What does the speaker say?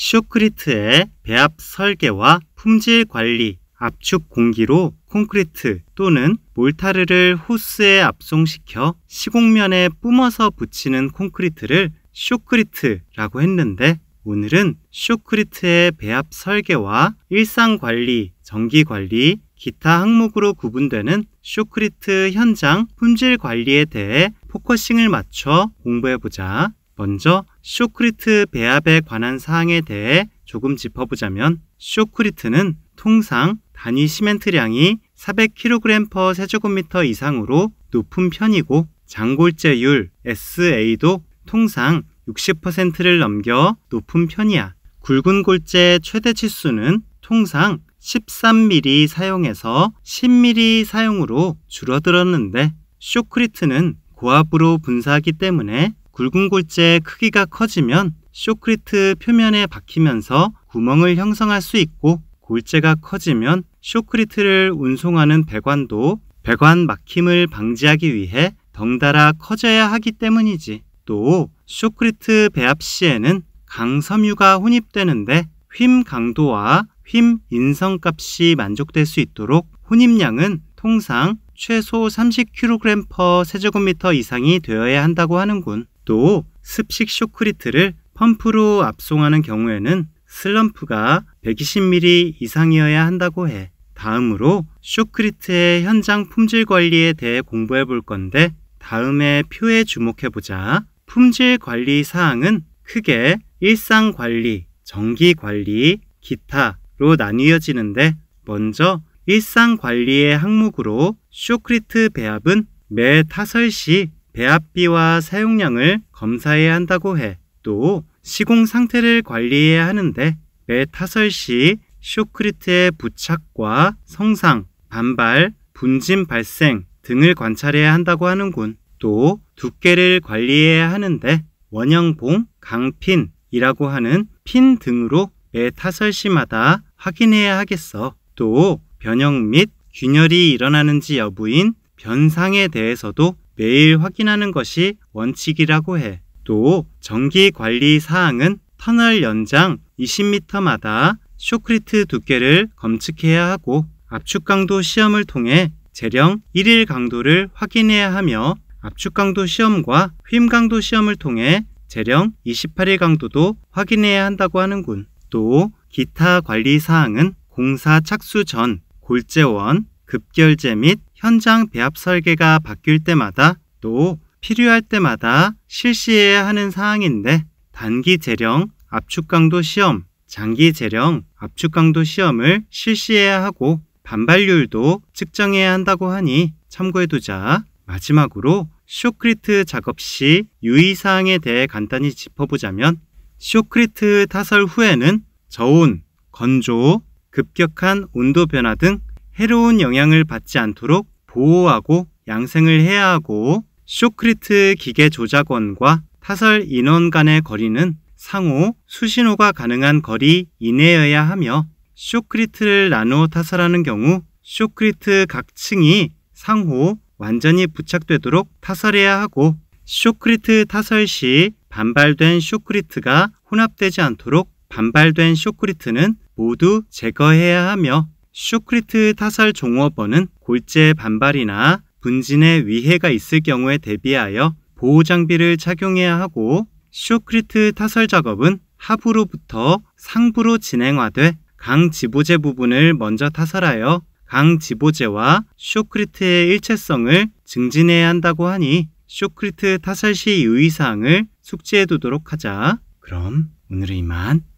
쇼크리트의 배합 설계와 품질 관리, 압축 공기로 콘크리트 또는 몰타르를 호스에 압송시켜 시공면에 뿜어서 붙이는 콘크리트를 쇼크리트라고 했는데 오늘은 쇼크리트의 배합 설계와 일상 관리, 전기 관리, 기타 항목으로 구분되는 쇼크리트 현장 품질 관리에 대해 포커싱을 맞춰 공부해보자. 먼저 쇼크리트 배합에 관한 사항에 대해 조금 짚어보자면 쇼크리트는 통상 단위 시멘트량이 400kg 세제곱미터 이상으로 높은 편이고 장골재율 SA도 통상 60%를 넘겨 높은 편이야. 굵은 골재 최대 치수는 통상 13mm 사용해서 10mm 사용으로 줄어들었는데 쇼크리트는 고압으로 분사하기 때문에 굵은 골재의 크기가 커지면 쇼크리트 표면에 박히면서 구멍을 형성할 수 있고 골재가 커지면 쇼크리트를 운송하는 배관도 배관 막힘을 방지하기 위해 덩달아 커져야 하기 때문이지. 또 쇼크리트 배합 시에는 강섬유가 혼입되는데 휨 강도와 휨 인성 값이 만족될 수 있도록 혼입량은 통상 최소 30kg per 세제곱미터 이상이 되어야 한다고 하는군. 또 습식 쇼크리트를 펌프로 압송하는 경우에는 슬럼프가 120mm 이상이어야 한다고 해. 다음으로 쇼크리트의 현장 품질 관리에 대해 공부해 볼 건데 다음에 표에 주목해 보자. 품질 관리 사항은 크게 일상 관리, 전기 관리, 기타로 나뉘어지는데 먼저 일상 관리의 항목으로 쇼크리트 배합은 매 타설 시 배합비와 사용량을 검사해야 한다고 해. 또 시공 상태를 관리해야 하는데 배 타설 시 쇼크리트의 부착과 성상, 반발, 분진 발생 등을 관찰해야 한다고 하는군. 또 두께를 관리해야 하는데 원형봉, 강핀이라고 하는 핀 등으로 매 타설 시마다 확인해야 하겠어. 또 변형 및 균열이 일어나는지 여부인 변상에 대해서도 매일 확인하는 것이 원칙이라고 해. 또전기 관리 사항은 터널 연장 20m마다 쇼크리트 두께를 검측해야 하고 압축 강도 시험을 통해 재령 1일 강도를 확인해야 하며 압축 강도 시험과 휨 강도 시험을 통해 재령 28일 강도도 확인해야 한다고 하는군. 또 기타 관리 사항은 공사 착수 전 골재원, 급결제 및 현장 배합 설계가 바뀔 때마다 또 필요할 때마다 실시해야 하는 사항인데 단기 재령, 압축 강도 시험, 장기 재령, 압축 강도 시험을 실시해야 하고 반발률도 측정해야 한다고 하니 참고해두자. 마지막으로 쇼크리트 작업 시 유의사항에 대해 간단히 짚어보자면 쇼크리트 타설 후에는 저온, 건조, 급격한 온도 변화 등 해로운 영향을 받지 않도록 보호하고 양생을 해야 하고 쇼크리트 기계 조작원과 타설 인원 간의 거리는 상호 수신호가 가능한 거리 이내여야 하며 쇼크리트를 나누어 타설하는 경우 쇼크리트 각 층이 상호 완전히 부착되도록 타설해야 하고 쇼크리트 타설 시 반발된 쇼크리트가 혼합되지 않도록 반발된 쇼크리트는 모두 제거해야 하며 슈크리트 타살 종업원은 골재 반발이나 분진에 위해가 있을 경우에 대비하여 보호 장비를 착용해야 하고 슈크리트 타설 작업은 하부로부터 상부로 진행화돼 강 지보제 부분을 먼저 타설하여 강 지보제와 쇼크리트의 일체성을 증진해야 한다고 하니 쇼크리트 타설 시 유의사항을 숙지해 두도록 하자. 그럼 오늘은 이만.